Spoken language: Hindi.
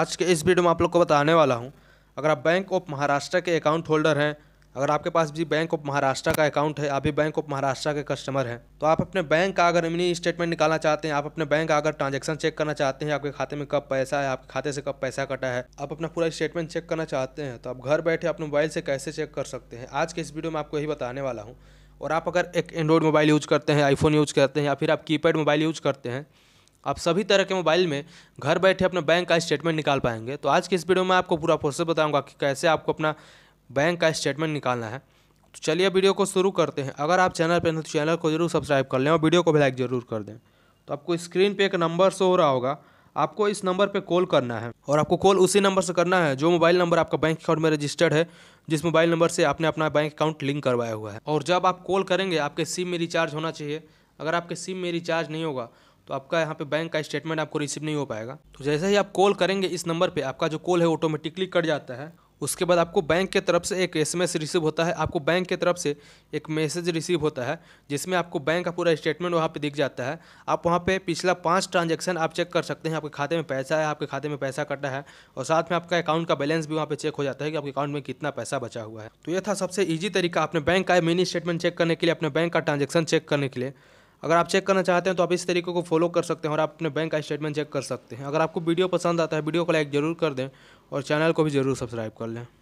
आज के इस वीडियो में आप लोग को बताने वाला हूँ अगर आप बैंक ऑफ महाराष्ट्र के अकाउंट होल्डर हैं अगर आपके पास भी बैंक ऑफ महाराष्ट्र का अकाउंट है आप भी बैंक ऑफ महाराष्ट्र के कस्टमर हैं तो आप अपने बैंक का अगर मिनी स्टेटमेंट निकालना चाहते हैं आप अपने बैंक का अगर ट्रांजैक्शन चेक करना चाहते हैं आपके खाते में कब पैसा है आपके खाते से कब पैसा कटा है आप अपना पूरा स्टेटमेंट चेक करना चाहते हैं तो आप घर बैठे अपने मोबाइल से कैसे चेक कर सकते हैं आज के इस वीडियो में आपको यही बताने वाला हूँ और आप अगर एक एंड्रॉयड मोबाइल यूज करते हैं आईफोन यूज करते हैं या फिर आप कीपैड मोबाइल यूज करते हैं आप सभी तरह के मोबाइल में घर बैठे अपना बैंक का स्टेटमेंट निकाल पाएंगे तो आज के इस वीडियो में आपको पूरा प्रोसेस बताऊंगा कि कैसे आपको अपना बैंक का स्टेटमेंट निकालना है तो चलिए वीडियो को शुरू करते हैं अगर आप चैनल पर तो चैनल को जरूर सब्सक्राइब कर लें और वीडियो को भी लाइक ज़रूर कर दें तो आपको स्क्रीन पर एक नंबर शो हो रहा होगा आपको इस नंबर पर कॉल करना है और आपको कॉल उसी नंबर से करना है जो मोबाइल नंबर आपका बैंक अकाउंट में रजिस्टर्ड है जिस मोबाइल नंबर से आपने अपना बैंक अकाउंट लिंक करवाया हुआ है और जब आप कॉल करेंगे आपके सिम में रिचार्ज होना चाहिए अगर आपके सिम में रिचार्ज नहीं होगा तो आपका यहाँ पे बैंक का स्टेटमेंट आपको रिसीव नहीं हो पाएगा तो जैसे ही आप कॉल करेंगे इस नंबर पर आपका जो कॉल है ऑटोमेटिकली कट जाता है उसके बाद आपको बैंक के तरफ से एक एसएमएस रिसीव होता है आपको बैंक के तरफ से एक मैसेज रिसीव होता है जिसमें आपको बैंक का पूरा स्टेटमेंट वहाँ पे दिख जाता है आप वहाँ पे पिछला पांच ट्रांजैक्शन आप चेक कर सकते हैं आपके खाते में पैसा है आपके खाते में पैसा कटा है और साथ में आपका अकाउंट का बैलेंस भी वहाँ पर चेक हो जाता है कि आपके अकाउंट में कितना पैसा बचा हुआ है तो यह था सबसे ईजी तरीका अपने बैंक का मिनी स्टेटमेंट चेक करने के लिए अपने बैंक का ट्रांजेक्शन चेक करने के लिए अगर आप चेक करना चाहते हैं तो आप इस तरीके को फॉलो कर सकते हैं और आप अपने बैंक का स्टेटमेंट चेक कर सकते हैं अगर आपको वीडियो पसंद आता है वीडियो को लाइक ज़रूर कर दें और चैनल को भी ज़रूर सब्सक्राइब कर लें